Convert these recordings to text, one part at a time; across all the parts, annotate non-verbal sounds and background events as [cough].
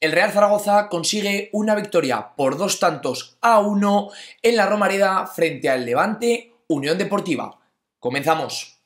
el Real Zaragoza consigue una victoria por dos tantos a uno en la Romareda frente al Levante Unión Deportiva. Comenzamos.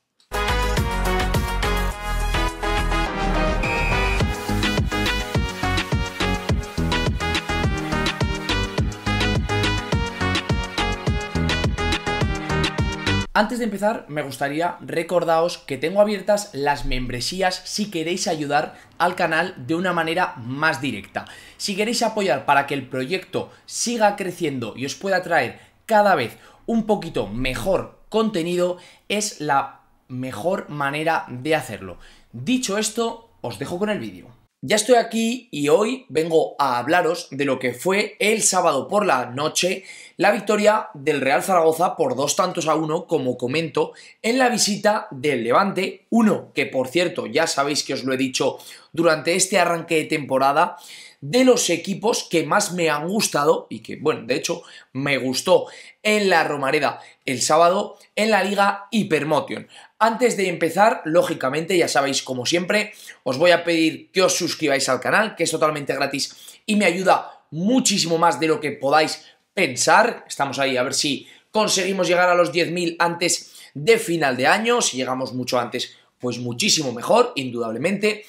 Antes de empezar, me gustaría recordaros que tengo abiertas las membresías si queréis ayudar al canal de una manera más directa. Si queréis apoyar para que el proyecto siga creciendo y os pueda traer cada vez un poquito mejor contenido, es la mejor manera de hacerlo. Dicho esto, os dejo con el vídeo. Ya estoy aquí y hoy vengo a hablaros de lo que fue el sábado por la noche la victoria del Real Zaragoza por dos tantos a uno, como comento, en la visita del Levante, uno que por cierto ya sabéis que os lo he dicho durante este arranque de temporada, de los equipos que más me han gustado y que, bueno, de hecho me gustó en la Romareda el sábado en la Liga Hypermotion. Antes de empezar, lógicamente, ya sabéis, como siempre, os voy a pedir que os suscribáis al canal, que es totalmente gratis y me ayuda muchísimo más de lo que podáis pensar. Estamos ahí a ver si conseguimos llegar a los 10.000 antes de final de año. Si llegamos mucho antes, pues muchísimo mejor, indudablemente.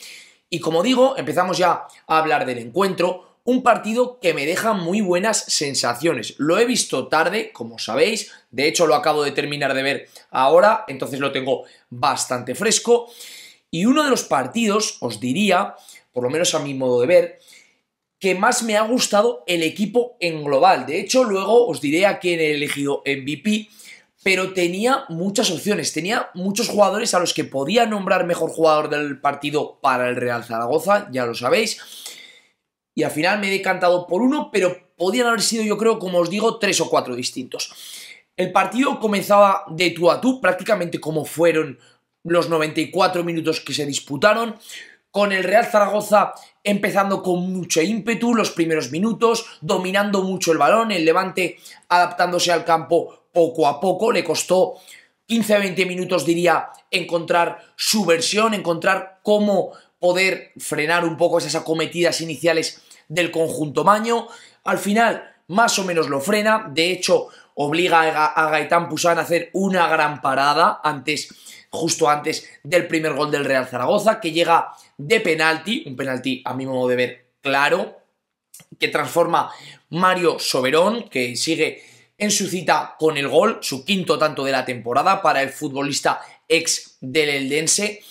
Y como digo, empezamos ya a hablar del encuentro un partido que me deja muy buenas sensaciones. Lo he visto tarde, como sabéis, de hecho lo acabo de terminar de ver ahora, entonces lo tengo bastante fresco. Y uno de los partidos, os diría, por lo menos a mi modo de ver, que más me ha gustado el equipo en global. De hecho, luego os diré a quién he elegido MVP, pero tenía muchas opciones, tenía muchos jugadores a los que podía nombrar mejor jugador del partido para el Real Zaragoza, ya lo sabéis y al final me he decantado por uno, pero podían haber sido, yo creo, como os digo, tres o cuatro distintos. El partido comenzaba de tú a tú, prácticamente como fueron los 94 minutos que se disputaron, con el Real Zaragoza empezando con mucho ímpetu los primeros minutos, dominando mucho el balón, el Levante adaptándose al campo poco a poco, le costó 15-20 minutos, diría, encontrar su versión, encontrar cómo poder frenar un poco esas acometidas iniciales del conjunto maño. Al final, más o menos lo frena. De hecho, obliga a Gaitán Pusán a hacer una gran parada antes, justo antes del primer gol del Real Zaragoza, que llega de penalti, un penalti a mi modo de ver claro, que transforma Mario Soberón, que sigue en su cita con el gol, su quinto tanto de la temporada para el futbolista ex del Eldense.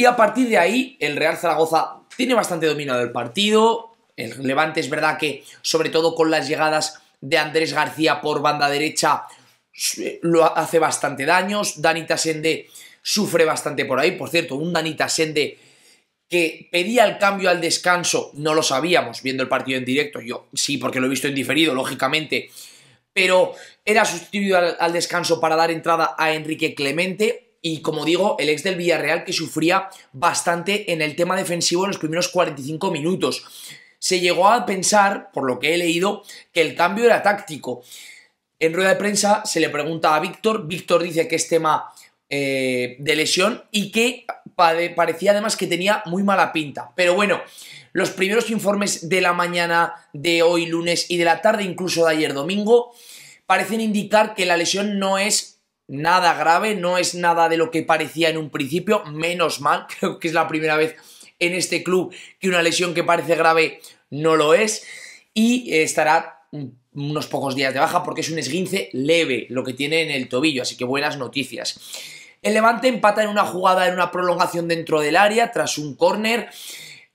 Y a partir de ahí, el Real Zaragoza tiene bastante dominado el partido. El Levante es verdad que, sobre todo con las llegadas de Andrés García por banda derecha, eh, lo hace bastante daños. Danita Sende sufre bastante por ahí. Por cierto, un Danita Sende que pedía el cambio al descanso, no lo sabíamos viendo el partido en directo, yo sí, porque lo he visto en diferido, lógicamente, pero era sustituido al descanso para dar entrada a Enrique Clemente, y como digo, el ex del Villarreal que sufría bastante en el tema defensivo en los primeros 45 minutos. Se llegó a pensar, por lo que he leído, que el cambio era táctico. En rueda de prensa se le pregunta a Víctor, Víctor dice que es tema eh, de lesión y que parecía además que tenía muy mala pinta. Pero bueno, los primeros informes de la mañana de hoy lunes y de la tarde, incluso de ayer domingo, parecen indicar que la lesión no es nada grave, no es nada de lo que parecía en un principio, menos mal, [laughs] creo que es la primera vez en este club que una lesión que parece grave no lo es y estará unos pocos días de baja porque es un esguince leve lo que tiene en el tobillo, así que buenas noticias. El Levante empata en una jugada en una prolongación dentro del área tras un córner,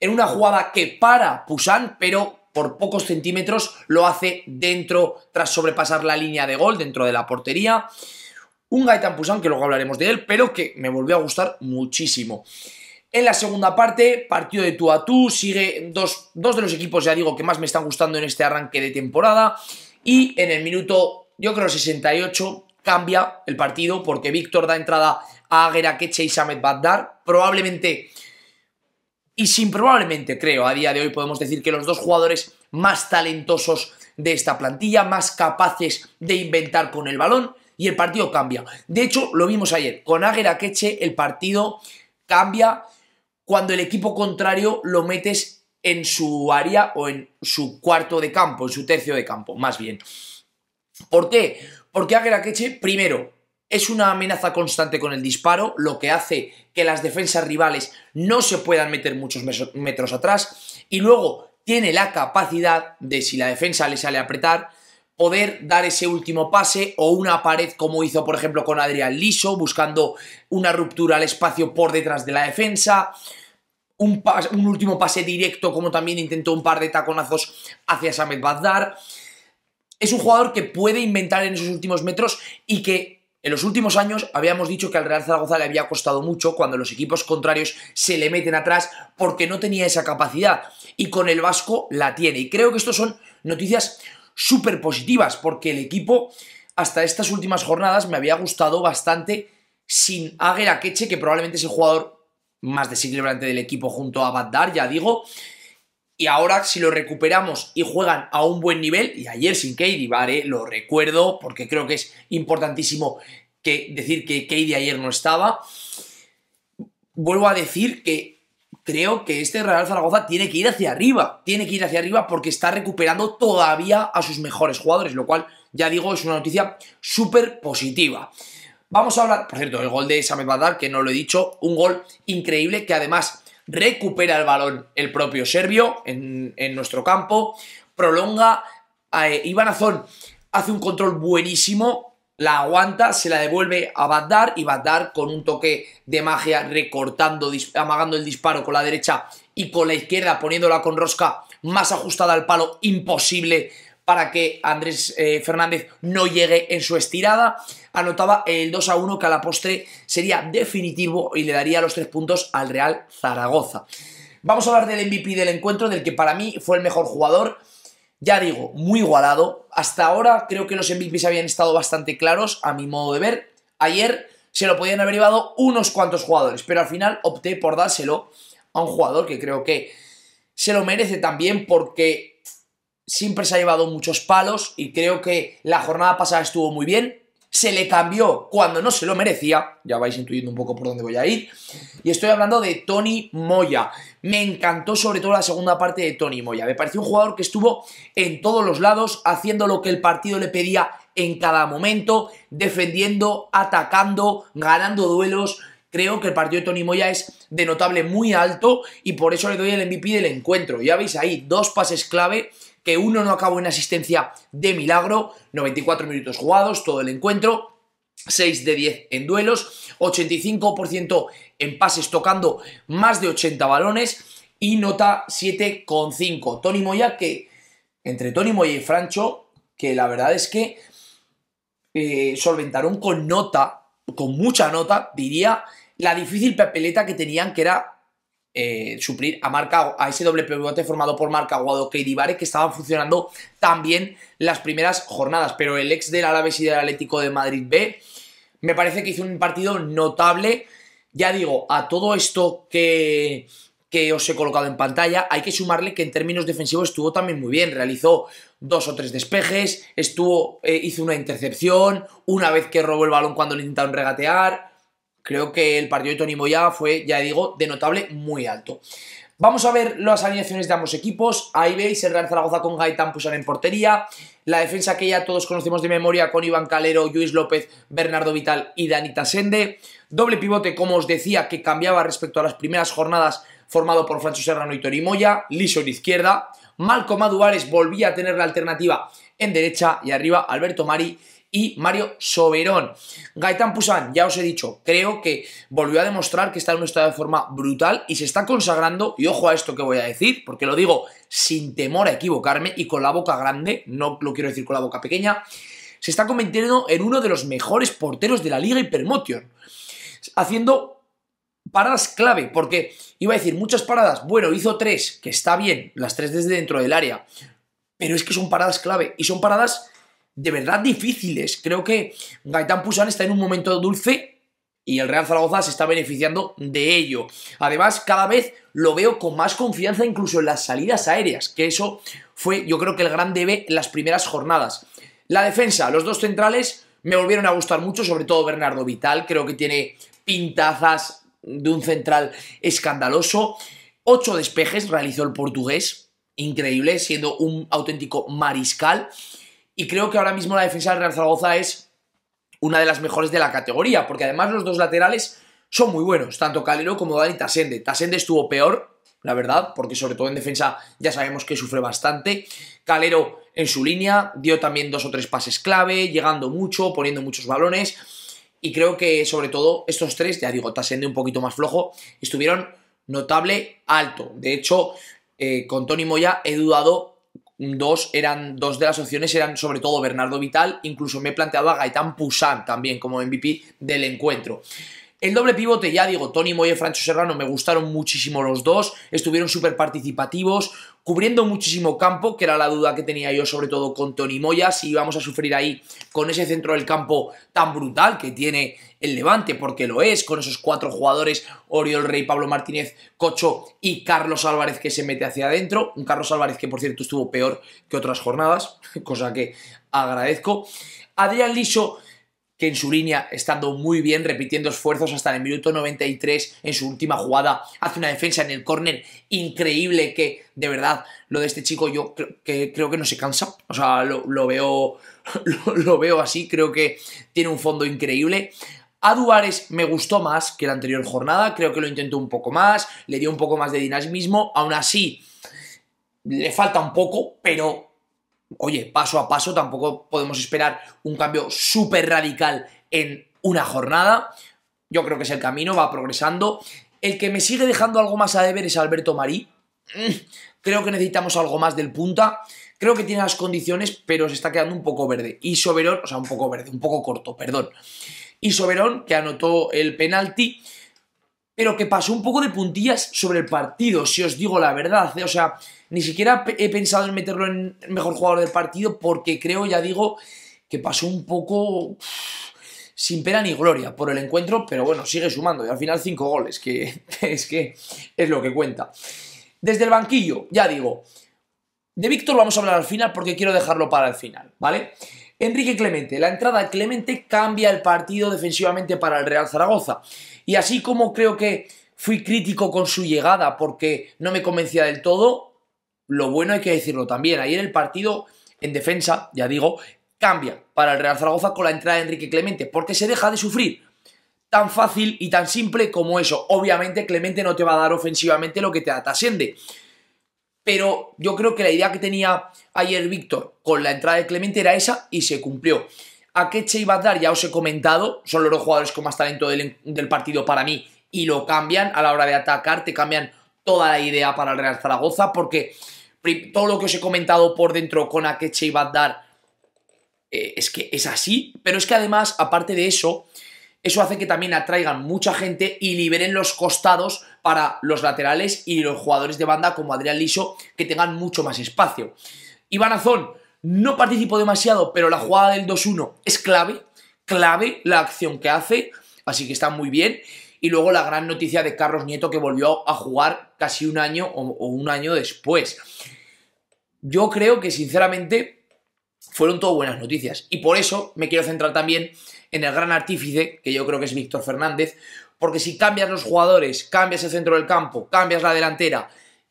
en una jugada que para Pusan, pero por pocos centímetros lo hace dentro tras sobrepasar la línea de gol dentro de la portería. Un Gaetan Pusan, que luego hablaremos de él, pero que me volvió a gustar muchísimo. En la segunda parte, partido de tú a tú, sigue dos, de los equipos, ya digo, que más me están gustando en este arranque de temporada. Y en el minuto, yo creo, 68, cambia el partido porque Víctor da entrada a Aguera Keche y Samet Baddar. Probablemente, y sin probablemente, creo, a día de hoy podemos decir que los dos jugadores más talentosos de esta plantilla, más capaces de inventar con el balón y el partido cambia. De hecho, lo vimos ayer. Con Águera Queche el partido cambia cuando el equipo contrario lo metes en su área o en su cuarto de campo, en su tercio de campo, más bien. ¿Por qué? Porque Águera Queche, primero, es una amenaza constante con el disparo, lo que hace que las defensas rivales no se puedan meter muchos metros atrás. Y luego tiene la capacidad de, si la defensa le sale a apretar, poder dar ese último pase o una pared como hizo por ejemplo con Adrián Liso, buscando una ruptura al espacio por detrás de la defensa, un, último pase directo como también intentó un par de taconazos hacia Samet Bazdar. Es un jugador que puede inventar en esos últimos metros y que en los últimos años habíamos dicho que al Real Zaragoza le había costado mucho cuando los equipos contrarios se le meten atrás porque no tenía esa capacidad y con el Vasco la tiene. Y creo que esto son noticias súper positivas, porque el equipo hasta estas últimas jornadas me había gustado bastante sin Aguera Queche, que probablemente es el jugador más desequilibrante del equipo junto a Baddar, ya digo. Y ahora, si lo recuperamos y juegan a un buen nivel, y ayer sin Katie, vale, lo recuerdo porque creo que es importantísimo que decir que Katie ayer no estaba. Vuelvo a decir que creo que este Real Zaragoza tiene que ir hacia arriba. Tiene que ir hacia arriba porque está recuperando todavía a sus mejores jugadores, lo cual, ya digo, es una noticia súper positiva. Vamos a hablar, por cierto, el gol de Samet Badar, que no lo he dicho, un gol increíble que además recupera el balón el propio serbio en, nuestro campo, prolonga, a, eh, hace un control buenísimo, la aguanta, se la devuelve a Baddar y Baddar con un toque de magia recortando, amagando el disparo con la derecha y con la izquierda, poniéndola con rosca más ajustada al palo, imposible para que Andrés eh, Fernández no llegue en su estirada. Anotaba el 2 a 1 que a la postre sería definitivo y le daría los tres puntos al Real Zaragoza. Vamos a hablar del MVP del encuentro, del que para mí fue el mejor jugador ya digo, muy igualado. Hasta ahora creo que los MVPs habían estado bastante claros, a mi modo de ver. Ayer se lo podían haber llevado unos cuantos jugadores, pero al final opté por dárselo a un jugador que creo que se lo merece también porque siempre se ha llevado muchos palos y creo que la jornada pasada estuvo muy bien se le cambió cuando no se lo merecía, ya vais intuyendo un poco por dónde voy a ir, y estoy hablando de Tony Moya. Me encantó sobre todo la segunda parte de Tony Moya, me pareció un jugador que estuvo en todos los lados, haciendo lo que el partido le pedía en cada momento, defendiendo, atacando, ganando duelos. Creo que el partido de Tony Moya es de notable muy alto y por eso le doy el MVP del encuentro. Ya veis ahí dos pases clave que uno no acabó en asistencia de milagro, 94 minutos jugados, todo el encuentro, 6 de 10 en duelos, 85% en pases tocando más de 80 balones y nota 7,5. Tony Moya que, entre Tony Moya y Francho, que la verdad es que eh, solventaron con nota, con mucha nota, diría, la difícil papeleta que tenían, que era eh, suplir a marca a ese doble pivote formado por marca aguado y Divare, que estaban funcionando también las primeras jornadas. Pero el ex del Alavés y del Atlético de Madrid B me parece que hizo un partido notable. Ya digo, a todo esto que, que os he colocado en pantalla, hay que sumarle que en términos defensivos estuvo también muy bien. Realizó dos o tres despejes, estuvo, eh, hizo una intercepción, una vez que robó el balón cuando le intentaron regatear Creo que el partido de Tony Moya fue, ya digo, de notable muy alto. Vamos a ver las alineaciones de ambos equipos. Ahí veis el Real Zaragoza con Gaitán Pusan en portería. La defensa que ya todos conocemos de memoria con Iván Calero, Luis López, Bernardo Vital y Danita Sende. Doble pivote, como os decía, que cambiaba respecto a las primeras jornadas, formado por Francho Serrano y Moya. Liso en izquierda. Malcom Aduares volvía a tener la alternativa en derecha y arriba Alberto Mari y Mario Soberón. Gaitán Pusan, ya os he dicho, creo que volvió a demostrar que está en un estado de forma brutal y se está consagrando, y ojo a esto que voy a decir, porque lo digo sin temor a equivocarme y con la boca grande, no lo quiero decir con la boca pequeña, se está convirtiendo en uno de los mejores porteros de la Liga Hypermotion, haciendo paradas clave, porque iba a decir muchas paradas, bueno, hizo tres, que está bien, las tres desde dentro del área, pero es que son paradas clave y son paradas de verdad difíciles. Creo que Gaitán Pusan está en un momento dulce y el Real Zaragoza se está beneficiando de ello. Además, cada vez lo veo con más confianza incluso en las salidas aéreas, que eso fue yo creo que el gran debe en las primeras jornadas. La defensa, los dos centrales me volvieron a gustar mucho, sobre todo Bernardo Vital, creo que tiene pintazas de un central escandaloso. Ocho despejes realizó el portugués, increíble, siendo un auténtico mariscal. Y creo que ahora mismo la defensa del Real Zaragoza es una de las mejores de la categoría, porque además los dos laterales son muy buenos, tanto Calero como Dani Tasende. Tasende estuvo peor, la verdad, porque sobre todo en defensa ya sabemos que sufre bastante. Calero en su línea dio también dos o tres pases clave, llegando mucho, poniendo muchos balones. Y creo que sobre todo estos tres, ya digo, Tasende un poquito más flojo, estuvieron notable alto. De hecho, eh, con Tony Moya he dudado dos eran dos de las opciones eran sobre todo Bernardo Vital, incluso me he planteado a Gaitán Poussin también como MVP del encuentro. El doble pivote, ya digo, Tony y Francho Serrano, me gustaron muchísimo los dos, estuvieron súper participativos, cubriendo muchísimo campo, que era la duda que tenía yo sobre todo con Toni Moya, si íbamos a sufrir ahí con ese centro del campo tan brutal que tiene el Levante, porque lo es, con esos cuatro jugadores, Oriol Rey, Pablo Martínez, Cocho y Carlos Álvarez que se mete hacia adentro, un Carlos Álvarez que por cierto estuvo peor que otras jornadas, [laughs] cosa que agradezco. Adrián Liso en su línea, estando muy bien, repitiendo esfuerzos hasta el minuto 93, en su última jugada, hace una defensa en el córner increíble que, de verdad, lo de este chico yo creo que, creo que no se cansa. O sea, lo, veo, [laughs] lo, veo así, creo que tiene un fondo increíble. A Duares me gustó más que la anterior jornada, creo que lo intentó un poco más, le dio un poco más de dinamismo, aún así le falta un poco, pero oye, paso a paso, tampoco podemos esperar un cambio súper radical en una jornada. Yo creo que es el camino, va progresando. El que me sigue dejando algo más a deber es Alberto Marí. Mm, creo que necesitamos algo más del punta. Creo que tiene las condiciones, pero se está quedando un poco verde. Y Soberón, o sea, un poco verde, un poco corto, perdón. Y Soberón, que anotó el penalti, pero que pasó un poco de puntillas sobre el partido, si os digo la verdad. ¿eh? O sea, ni siquiera he pensado en meterlo en el mejor jugador del partido porque creo, ya digo, que pasó un poco sin pena ni gloria por el encuentro, pero bueno, sigue sumando y al final cinco goles, que [laughs] es que es lo que cuenta. Desde el banquillo, ya digo, de Víctor vamos a hablar al final porque quiero dejarlo para el final, ¿vale? Enrique Clemente, la entrada Clemente cambia el partido defensivamente para el Real Zaragoza. Y así como creo que fui crítico con su llegada porque no me convencía del todo, lo bueno hay que decirlo también. Ayer el partido en defensa, ya digo, cambia para el Real Zaragoza con la entrada de Enrique Clemente, porque se deja de sufrir. Tan fácil y tan simple como eso. Obviamente Clemente no te va a dar ofensivamente lo que te atasciende Pero yo creo que la idea que tenía ayer Víctor con la entrada de Clemente era esa y se cumplió. A iba a dar? ya os he comentado, son los dos jugadores con más talento del, del partido para mí y lo cambian a la hora de atacar, te cambian toda la idea para el Real Zaragoza, porque todo lo que os he comentado por dentro con Akeche y Baddar eh, es que es así, pero es que además, aparte de eso, eso hace que también atraigan mucha gente y liberen los costados para los laterales y los jugadores de banda como Adrián Liso, que tengan mucho más espacio. Iván Azón no participó demasiado, pero la jugada del 2-1 es clave, clave la acción que hace, así que está muy bien. Y luego la gran noticia de Carlos Nieto que volvió a jugar casi un año o, un año después. Yo creo que sinceramente fueron todas buenas noticias. Y por eso me quiero centrar también en el gran artífice, que yo creo que es Víctor Fernández, porque si cambias los jugadores, cambias el centro del campo, cambias la delantera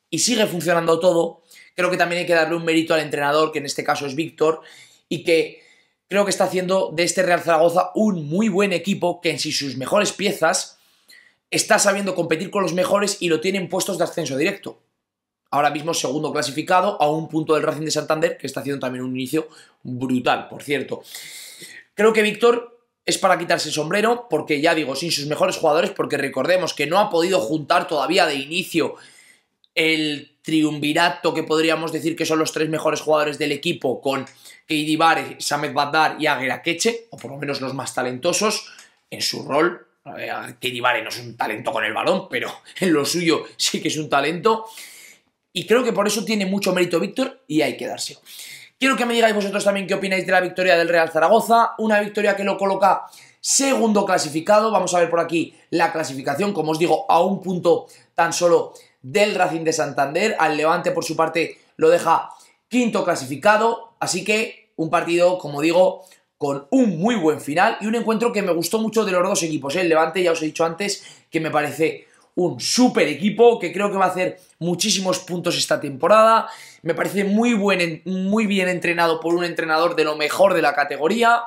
y sigue funcionando todo, creo que también hay que darle un mérito al entrenador, que en este caso es Víctor, y que creo que está haciendo de este Real Zaragoza un muy buen equipo que en sí sus mejores piezas está sabiendo competir con los mejores y lo tiene en puestos de ascenso directo. Ahora mismo segundo clasificado a un punto del Racing de Santander, que está haciendo también un inicio brutal, por cierto. Creo que Víctor es para quitarse el sombrero, porque ya digo, sin sus mejores jugadores, porque recordemos que no ha podido juntar todavía de inicio el triunvirato que podríamos decir que son los tres mejores jugadores del equipo con Keidi Samet Badar y Aguera Keche, o por lo menos los más talentosos en su rol que Vale no es un talento con el balón, pero [laughs] en lo suyo sí que es un talento. Y creo que por eso tiene mucho mérito Víctor y hay que dárselo. Quiero que me digáis vosotros también qué opináis de la victoria del Real Zaragoza. Una victoria que lo coloca segundo clasificado. Vamos a ver por aquí la clasificación, como os digo, a un punto tan solo del Racing de Santander. Al Levante, por su parte, lo deja quinto clasificado. Así que un partido, como digo, con un muy buen final y un encuentro que me gustó mucho de los dos equipos. ¿eh? El Levante, ya os he dicho antes, que me parece un super equipo que creo que va a hacer muchísimos puntos esta temporada. Me parece muy, buen, muy bien entrenado por un entrenador de lo mejor de la categoría.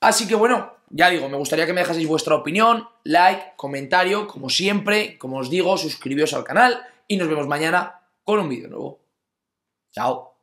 Así que bueno, ya digo, me gustaría que me dejaseis vuestra opinión, like, comentario, como siempre, como os digo, suscribíos al canal y nos vemos mañana con un vídeo nuevo. Chao.